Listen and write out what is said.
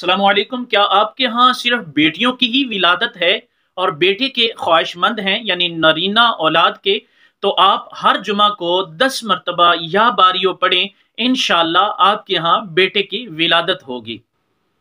सलामकुम क्या आपके यहाँ सिर्फ बेटियों की ही विलादत है और बेटे के ख्वाहिशमंद हैं यानी नरीना औलाद के तो आप हर जुमा को दस मरतबा या बारियों पढ़ें इन आपके यहाँ बेटे की विलादत होगी